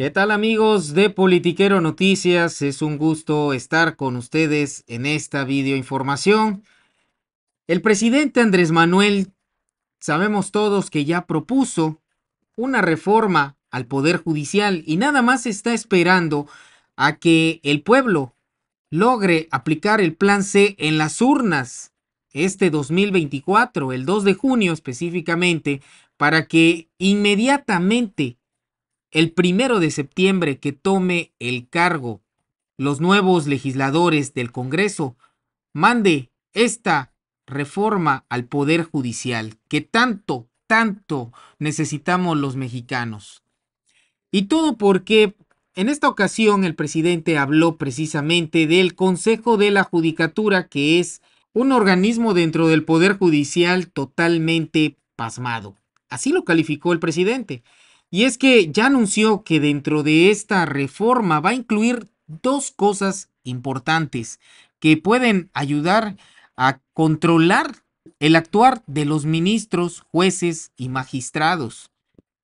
¿Qué tal amigos de Politiquero Noticias? Es un gusto estar con ustedes en esta videoinformación. El presidente Andrés Manuel, sabemos todos que ya propuso una reforma al Poder Judicial y nada más está esperando a que el pueblo logre aplicar el plan C en las urnas este 2024, el 2 de junio específicamente, para que inmediatamente el primero de septiembre que tome el cargo los nuevos legisladores del Congreso, mande esta reforma al Poder Judicial que tanto, tanto necesitamos los mexicanos. Y todo porque en esta ocasión el presidente habló precisamente del Consejo de la Judicatura, que es un organismo dentro del Poder Judicial totalmente pasmado. Así lo calificó el presidente. Y es que ya anunció que dentro de esta reforma va a incluir dos cosas importantes que pueden ayudar a controlar el actuar de los ministros, jueces y magistrados.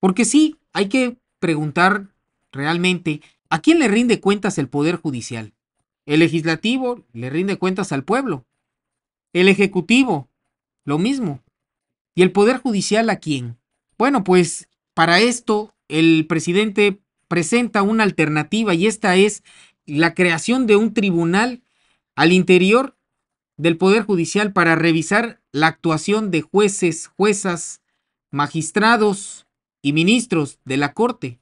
Porque sí, hay que preguntar realmente a quién le rinde cuentas el Poder Judicial. El legislativo le rinde cuentas al pueblo. El ejecutivo, lo mismo. ¿Y el Poder Judicial a quién? Bueno, pues para esto, el presidente presenta una alternativa y esta es la creación de un tribunal al interior del Poder Judicial para revisar la actuación de jueces, juezas, magistrados y ministros de la Corte.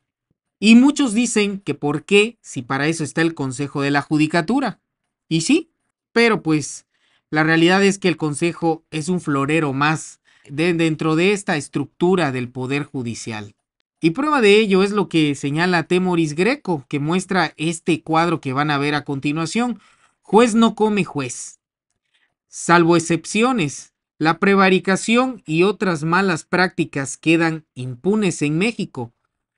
Y muchos dicen que por qué si para eso está el Consejo de la Judicatura. Y sí, pero pues la realidad es que el Consejo es un florero más dentro de esta estructura del Poder Judicial. Y prueba de ello es lo que señala Temoris Greco, que muestra este cuadro que van a ver a continuación. Juez no come juez. Salvo excepciones, la prevaricación y otras malas prácticas quedan impunes en México.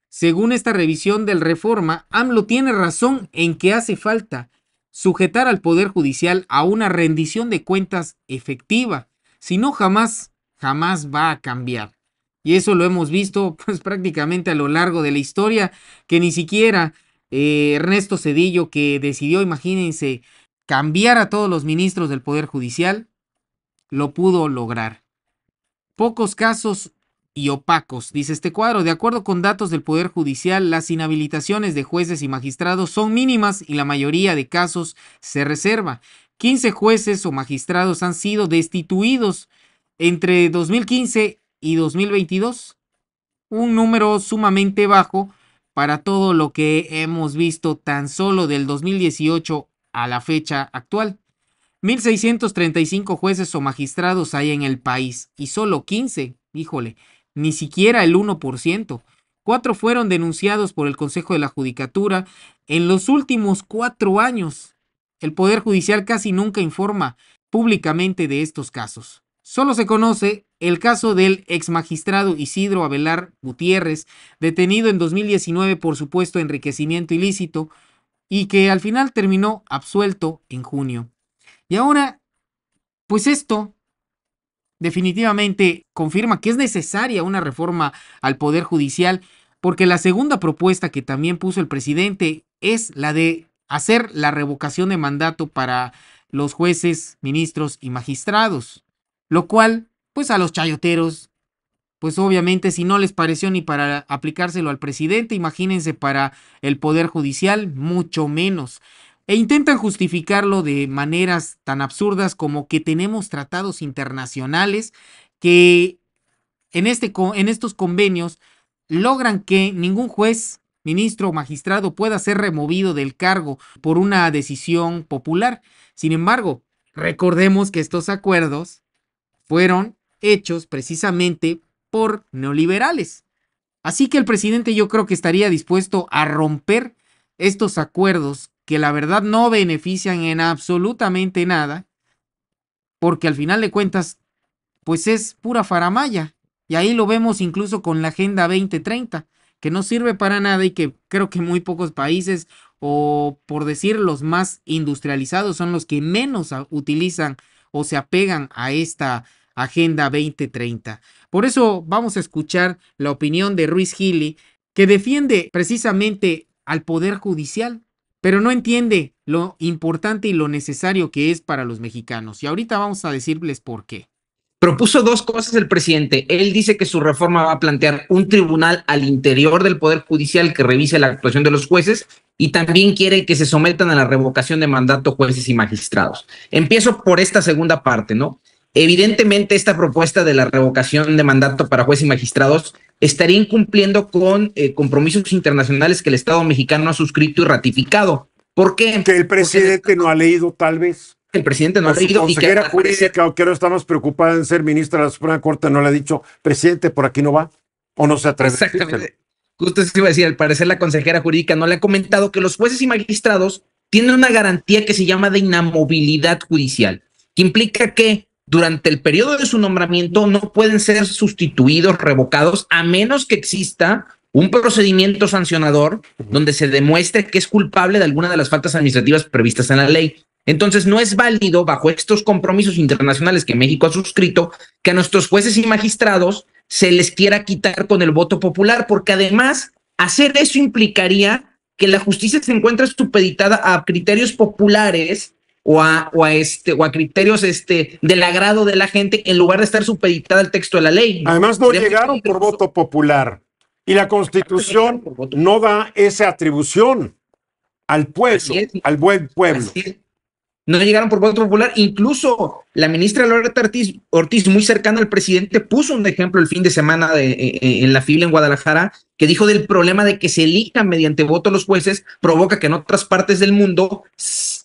Según esta revisión del reforma, AMLO tiene razón en que hace falta sujetar al Poder Judicial a una rendición de cuentas efectiva, si no jamás jamás va a cambiar. Y eso lo hemos visto pues, prácticamente a lo largo de la historia, que ni siquiera eh, Ernesto Cedillo, que decidió, imagínense, cambiar a todos los ministros del Poder Judicial, lo pudo lograr. Pocos casos y opacos, dice este cuadro. De acuerdo con datos del Poder Judicial, las inhabilitaciones de jueces y magistrados son mínimas y la mayoría de casos se reserva. 15 jueces o magistrados han sido destituidos entre 2015 y 2022, un número sumamente bajo para todo lo que hemos visto tan solo del 2018 a la fecha actual. 1.635 jueces o magistrados hay en el país y solo 15, híjole, ni siquiera el 1%. Cuatro fueron denunciados por el Consejo de la Judicatura en los últimos cuatro años. El Poder Judicial casi nunca informa públicamente de estos casos. Solo se conoce el caso del ex magistrado Isidro Abelar Gutiérrez, detenido en 2019 por supuesto enriquecimiento ilícito y que al final terminó absuelto en junio. Y ahora, pues esto definitivamente confirma que es necesaria una reforma al Poder Judicial, porque la segunda propuesta que también puso el presidente es la de hacer la revocación de mandato para los jueces, ministros y magistrados. Lo cual, pues a los chayoteros, pues obviamente si no les pareció ni para aplicárselo al presidente, imagínense para el Poder Judicial, mucho menos. E intentan justificarlo de maneras tan absurdas como que tenemos tratados internacionales que en, este, en estos convenios logran que ningún juez, ministro o magistrado pueda ser removido del cargo por una decisión popular. Sin embargo, recordemos que estos acuerdos fueron hechos precisamente por neoliberales. Así que el presidente yo creo que estaría dispuesto a romper estos acuerdos que la verdad no benefician en absolutamente nada, porque al final de cuentas, pues es pura faramaya. Y ahí lo vemos incluso con la Agenda 2030, que no sirve para nada y que creo que muy pocos países, o por decir los más industrializados, son los que menos utilizan o se apegan a esta Agenda 2030. Por eso vamos a escuchar la opinión de Ruiz Gili, que defiende precisamente al Poder Judicial, pero no entiende lo importante y lo necesario que es para los mexicanos. Y ahorita vamos a decirles por qué. Propuso dos cosas el presidente. Él dice que su reforma va a plantear un tribunal al interior del Poder Judicial que revise la actuación de los jueces y también quiere que se sometan a la revocación de mandato jueces y magistrados. Empiezo por esta segunda parte, ¿no? Evidentemente, esta propuesta de la revocación de mandato para jueces y magistrados estaría incumpliendo con eh, compromisos internacionales que el Estado mexicano ha suscrito y ratificado. ¿Por qué? Que el presidente no ha leído, tal vez. El presidente no ha leído. Consejera jurídica, o que estamos preocupados en ser ministra de la Suprema Corte, no le ha dicho, presidente, por aquí no va, o no se atreve. Exactamente. Justo se iba a decir, al parecer la consejera jurídica no le ha comentado que los jueces y magistrados tienen una garantía que se llama de inamovilidad judicial, que implica que durante el periodo de su nombramiento no pueden ser sustituidos, revocados, a menos que exista un procedimiento sancionador donde se demuestre que es culpable de alguna de las faltas administrativas previstas en la ley. Entonces, no es válido, bajo estos compromisos internacionales que México ha suscrito, que a nuestros jueces y magistrados se les quiera quitar con el voto popular, porque además hacer eso implicaría que la justicia se encuentra estupeditada a criterios populares o a, este, o a criterios este, del agrado de la gente en lugar de estar supeditada al texto de la ley. Además, no llegaron por voto popular y la constitución no da esa atribución al pueblo, al buen pueblo no llegaron por voto popular. Incluso la ministra Loreta Ortiz, Ortiz, muy cercana al presidente, puso un ejemplo el fin de semana de, eh, eh, en la fila en Guadalajara, que dijo del problema de que se elijan mediante voto los jueces, provoca que en otras partes del mundo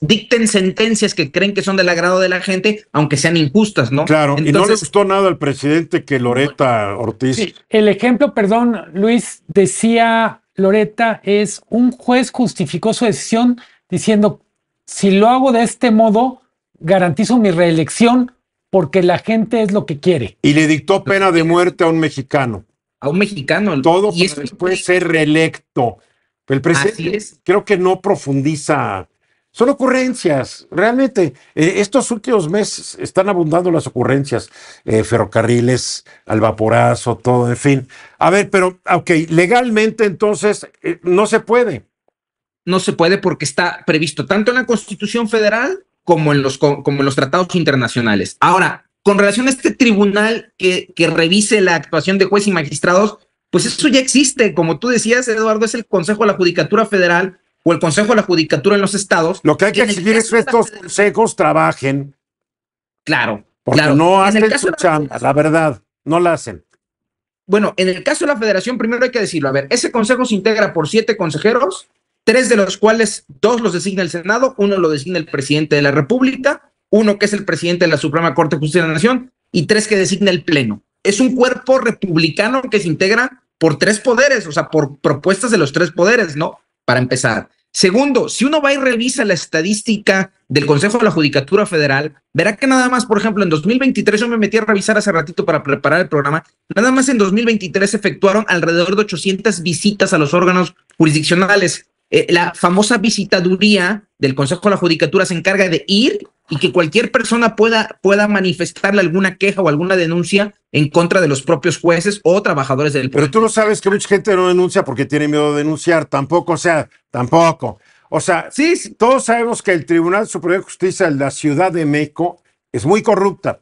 dicten sentencias que creen que son del agrado de la gente, aunque sean injustas, ¿no? Claro, y no le gustó nada al presidente que Loreta Ortiz. el ejemplo, perdón, Luis, decía Loreta, es un juez justificó su decisión diciendo si lo hago de este modo, garantizo mi reelección porque la gente es lo que quiere. Y le dictó pena de muerte a un mexicano. A un mexicano. Todo y después ser reelecto. El presidente creo que no profundiza. Son ocurrencias, realmente. Eh, estos últimos meses están abundando las ocurrencias. Eh, ferrocarriles, al vaporazo, todo, en fin. A ver, pero, ok, legalmente entonces eh, no se puede no se puede porque está previsto tanto en la Constitución Federal como en los, como en los tratados internacionales. Ahora, con relación a este tribunal que, que revise la actuación de jueces y magistrados, pues eso ya existe. Como tú decías, Eduardo, es el Consejo de la Judicatura Federal o el Consejo de la Judicatura en los estados. Lo que hay que exigir es que estos consejos trabajen. Claro. Porque claro. no hacen su la verdad, no la hacen. Bueno, en el caso de la federación, primero hay que decirlo, a ver, ese consejo se integra por siete consejeros tres de los cuales dos los designa el Senado, uno lo designa el presidente de la República, uno que es el presidente de la Suprema Corte de Justicia de la Nación y tres que designa el Pleno. Es un cuerpo republicano que se integra por tres poderes, o sea, por propuestas de los tres poderes, ¿no? Para empezar. Segundo, si uno va y revisa la estadística del Consejo de la Judicatura Federal, verá que nada más, por ejemplo, en 2023, yo me metí a revisar hace ratito para preparar el programa, nada más en 2023 efectuaron alrededor de 800 visitas a los órganos jurisdiccionales, eh, la famosa visitaduría del Consejo de la Judicatura se encarga de ir y que cualquier persona pueda, pueda manifestarle alguna queja o alguna denuncia en contra de los propios jueces o trabajadores del Pero tú no sabes que mucha gente no denuncia porque tiene miedo de denunciar, tampoco, o sea, tampoco. O sea, sí, todos sabemos que el Tribunal Superior de Justicia de la Ciudad de México es muy corrupta.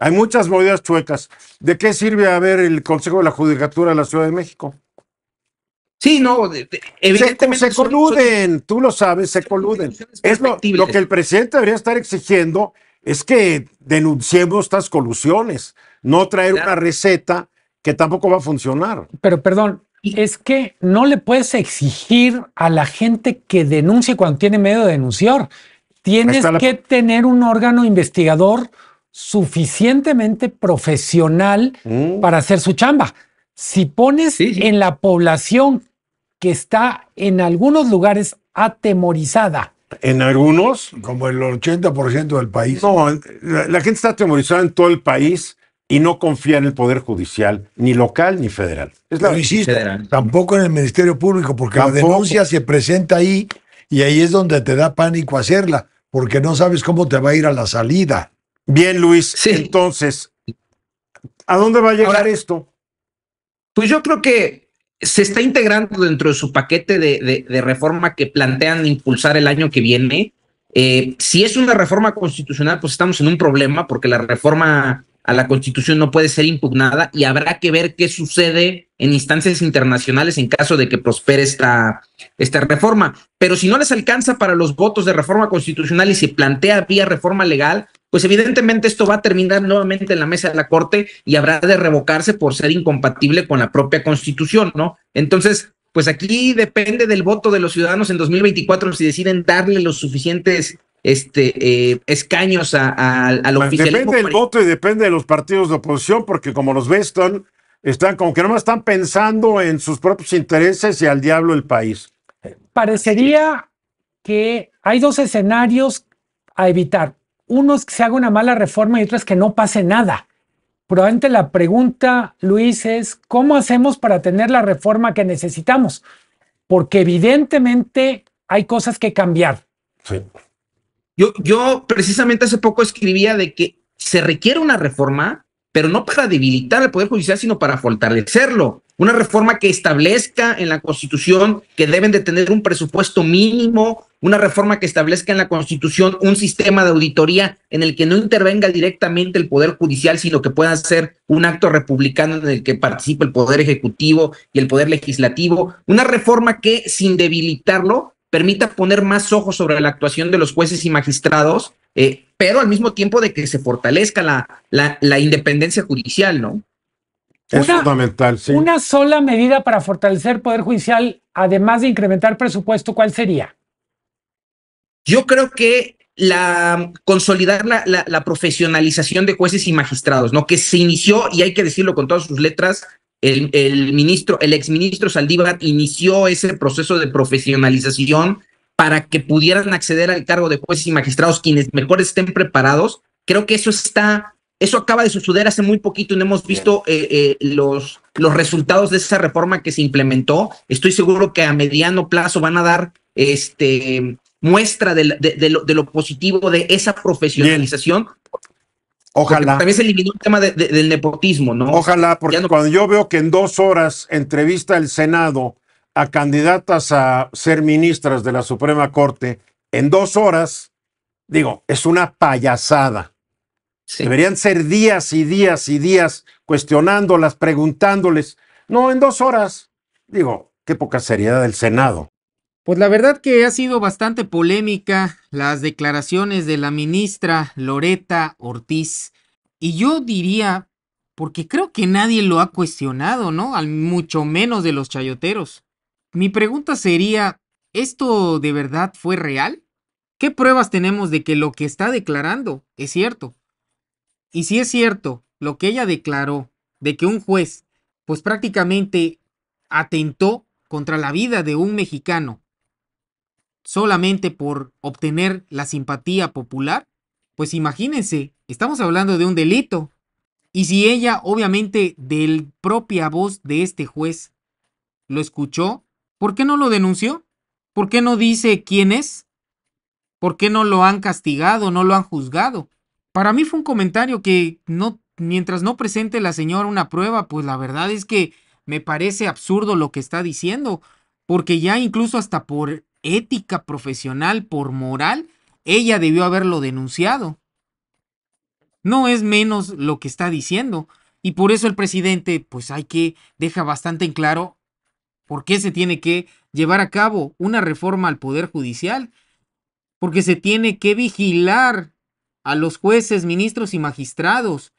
Hay muchas movidas chuecas. ¿De qué sirve haber el Consejo de la Judicatura de la Ciudad de México? Sí, no, evidentemente. Se, coluden, tú lo sabes, se coluden. Es lo, que el presidente debería estar exigiendo es que denunciemos estas colusiones, no traer una receta que tampoco va a funcionar. Pero perdón, es que no le puedes exigir a la gente que denuncie cuando tiene medio de denunciar. Tienes que tener un órgano investigador suficientemente profesional mm. para hacer su chamba. Si pones en la población que está en algunos lugares atemorizada. En algunos, como el 80% del país. No, la, gente está atemorizada en todo el país y no confía en el Poder Judicial, ni local ni federal. Es la, Tampoco en el Ministerio Público, porque la denuncia se presenta ahí y ahí es donde te da pánico hacerla, porque no sabes cómo te va a ir a la salida. Bien, Luis, entonces, ¿a dónde va a llegar esto? pues yo creo que se está integrando dentro de su paquete de, reforma que plantean impulsar el año que viene. Eh, si es una reforma constitucional, pues estamos en un problema porque la reforma a la constitución no puede ser impugnada y habrá que ver qué sucede en instancias internacionales en caso de que prospere esta reforma. Pero si no les alcanza para los votos de reforma constitucional y se plantea vía reforma legal, pues evidentemente esto va a terminar nuevamente en la mesa de la Corte y habrá de revocarse por ser incompatible con la propia Constitución, ¿no? Entonces, pues aquí depende del voto de los ciudadanos en 2024 si deciden darle los suficientes este, eh, escaños a, al oficialismo. Depende del voto y depende de los partidos de oposición, porque como los ves, están, están como que nomás están pensando en sus propios intereses y al diablo el país. Parecería que hay dos escenarios a evitar unos que se haga una mala reforma y otros que no pase nada. Probablemente la pregunta, Luis, es cómo hacemos para tener la reforma que necesitamos, porque evidentemente hay cosas que cambiar. Yo, yo precisamente hace poco escribía de que se requiere una reforma, pero no para debilitar el Poder Judicial, sino para fortalecerlo. Una reforma que establezca en la Constitución que deben de tener un presupuesto mínimo, una reforma que establezca en la Constitución un sistema de auditoría en el que no intervenga directamente el Poder Judicial, sino que pueda ser un acto republicano en el que participe el Poder Ejecutivo y el Poder Legislativo, una reforma que sin debilitarlo permita poner más ojos sobre la actuación de los jueces y magistrados, eh, pero al mismo tiempo de que se fortalezca la, la, independencia judicial, ¿no? Es fundamental, sí. Una sola medida para fortalecer el Poder Judicial, además de incrementar presupuesto, ¿cuál sería? Yo creo que la consolidar la, la, profesionalización de jueces y magistrados, ¿no? Que se inició, y hay que decirlo con todas sus letras, el, el ministro, el exministro Saldívar inició ese proceso de profesionalización para que pudieran acceder al cargo de jueces y magistrados quienes mejor estén preparados. Creo que eso está, eso acaba de suceder hace muy poquito y no hemos visto eh, eh, los, los resultados de esa reforma que se implementó. Estoy seguro que a mediano plazo van a dar este, muestra de, lo, positivo de esa profesionalización. Ojalá. también se eliminó el tema del nepotismo, ¿no? Ojalá, porque cuando yo veo que en dos horas entrevista el Senado a candidatas a ser ministras de la Suprema Corte, en dos horas, digo, es una payasada. Deberían ser días y días y días cuestionándolas, preguntándoles. No, en dos horas. Digo, qué poca seriedad del Senado. Pues la verdad que ha sido bastante polémica las declaraciones de la ministra Loreta Ortiz. Y yo diría, porque creo que nadie lo ha cuestionado, ¿no? Al mucho menos de los chayoteros. Mi pregunta sería, ¿esto de verdad fue real? ¿Qué pruebas tenemos de que lo que está declarando es cierto? Y si es cierto lo que ella declaró, de que un juez, pues prácticamente atentó contra la vida de un mexicano solamente por obtener la simpatía popular, pues imagínense, estamos hablando de un delito. Y si ella, obviamente, del propia voz de este juez, lo escuchó, ¿por qué no lo denunció? ¿Por qué no dice quién es? ¿Por qué no lo han castigado, no lo han juzgado? Para mí fue un comentario que no, mientras no presente la señora una prueba, pues la verdad es que me parece absurdo lo que está diciendo, porque ya incluso hasta por ética profesional, por moral, ella debió haberlo denunciado. No es menos lo que está diciendo. Y por eso el presidente, pues hay que, deja bastante en claro por qué se tiene que llevar a cabo una reforma al Poder Judicial. Porque se tiene que vigilar a los jueces, ministros y magistrados,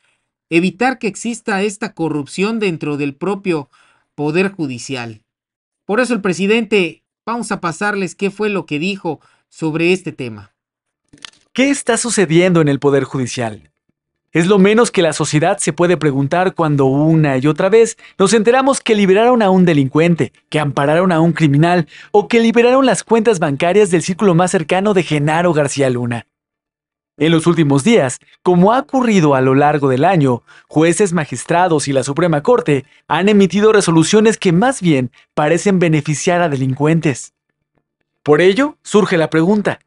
evitar que exista esta corrupción dentro del propio Poder Judicial. Por eso el presidente Vamos a pasarles qué fue lo que dijo sobre este tema. ¿Qué está sucediendo en el Poder Judicial? Es lo menos que la sociedad se puede preguntar cuando una y otra vez nos enteramos que liberaron a un delincuente, que ampararon a un criminal o que liberaron las cuentas bancarias del círculo más cercano de Genaro García Luna. En los últimos días, como ha ocurrido a lo largo del año, jueces, magistrados y la Suprema Corte han emitido resoluciones que más bien parecen beneficiar a delincuentes. Por ello, surge la pregunta,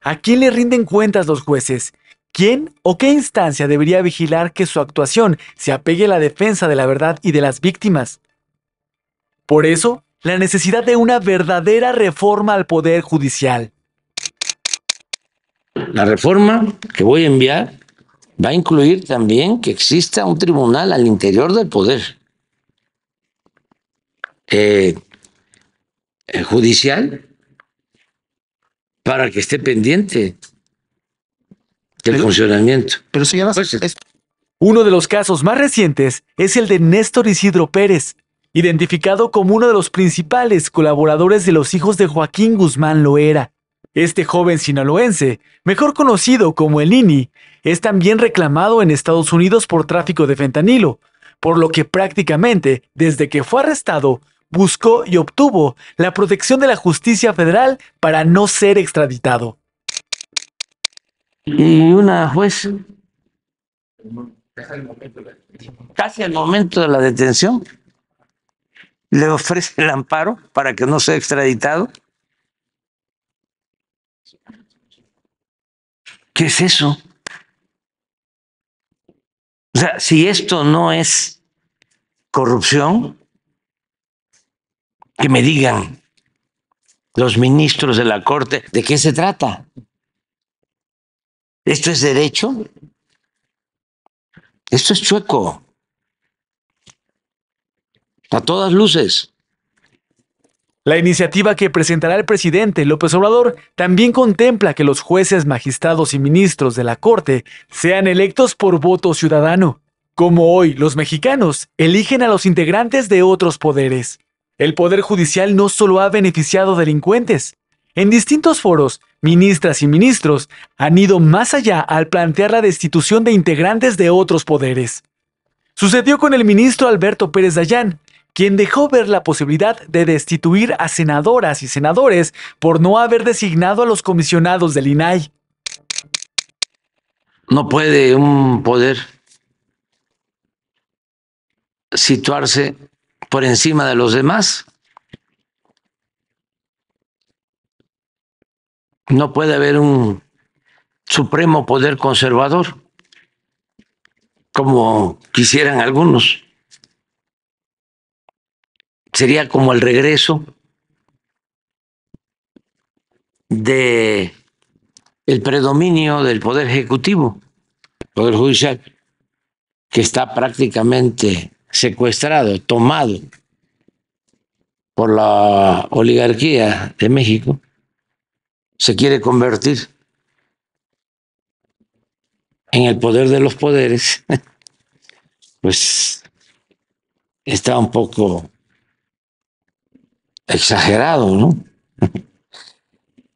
¿a quién le rinden cuentas los jueces? ¿Quién o qué instancia debería vigilar que su actuación se apegue a la defensa de la verdad y de las víctimas? Por eso, la necesidad de una verdadera reforma al Poder Judicial. La reforma que voy a enviar va a incluir también que exista un tribunal al interior del poder eh, eh, judicial para que esté pendiente del funcionamiento. Pero pues, Uno de los casos más recientes es el de Néstor Isidro Pérez, identificado como uno de los principales colaboradores de los hijos de Joaquín Guzmán Loera, este joven sinaloense, mejor conocido como el INI, es también reclamado en Estados Unidos por tráfico de fentanilo, por lo que prácticamente desde que fue arrestado buscó y obtuvo la protección de la justicia federal para no ser extraditado. Y una juez, casi al momento de la detención, le ofrece el amparo para que no sea extraditado ¿Qué es eso? O sea, si esto no es corrupción, que me digan los ministros de la Corte de qué se trata. ¿Esto es derecho? Esto es chueco. A todas luces. La iniciativa que presentará el presidente López Obrador también contempla que los jueces, magistrados y ministros de la Corte sean electos por voto ciudadano, como hoy los mexicanos eligen a los integrantes de otros poderes. El Poder Judicial no solo ha beneficiado delincuentes, en distintos foros, ministras y ministros han ido más allá al plantear la destitución de integrantes de otros poderes. Sucedió con el ministro Alberto Pérez Dayán, quien dejó ver la posibilidad de destituir a senadoras y senadores por no haber designado a los comisionados del INAI. No puede un poder situarse por encima de los demás. No puede haber un supremo poder conservador, como quisieran algunos sería como el regreso de el predominio del poder ejecutivo, poder judicial, que está prácticamente secuestrado, tomado por la oligarquía de México, se quiere convertir en el poder de los poderes, pues está un poco exagerado, ¿no?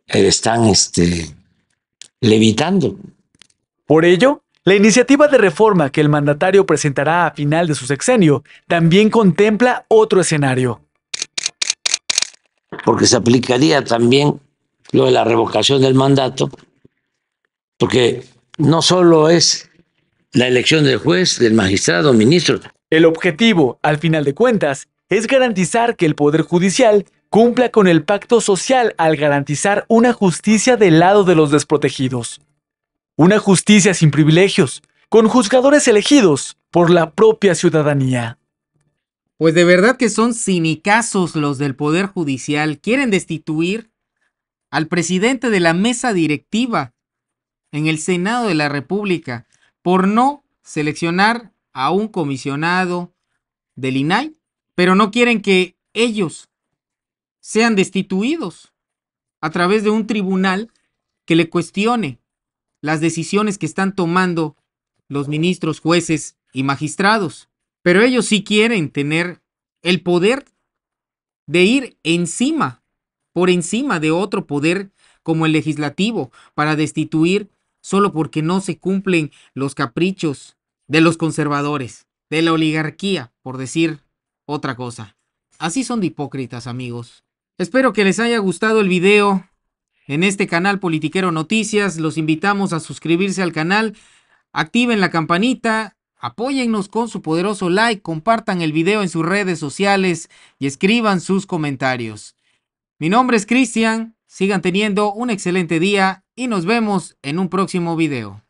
Están este, levitando. Por ello, la iniciativa de reforma que el mandatario presentará a final de su sexenio también contempla otro escenario. Porque se aplicaría también lo de la revocación del mandato, porque no solo es la elección del juez, del magistrado, ministro. El objetivo, al final de cuentas, es garantizar que el Poder Judicial cumpla con el pacto social al garantizar una justicia del lado de los desprotegidos. Una justicia sin privilegios, con juzgadores elegidos por la propia ciudadanía. Pues de verdad que son cinicazos los del Poder Judicial. Quieren destituir al presidente de la mesa directiva en el Senado de la República por no seleccionar a un comisionado del INAI pero no quieren que ellos sean destituidos a través de un tribunal que le cuestione las decisiones que están tomando los ministros, jueces y magistrados. Pero ellos sí quieren tener el poder de ir encima, por encima de otro poder como el legislativo, para destituir solo porque no se cumplen los caprichos de los conservadores, de la oligarquía, por decir otra cosa. Así son de hipócritas, amigos. Espero que les haya gustado el video. En este canal Politiquero Noticias los invitamos a suscribirse al canal, activen la campanita, apóyennos con su poderoso like, compartan el video en sus redes sociales y escriban sus comentarios. Mi nombre es Cristian, sigan teniendo un excelente día y nos vemos en un próximo video.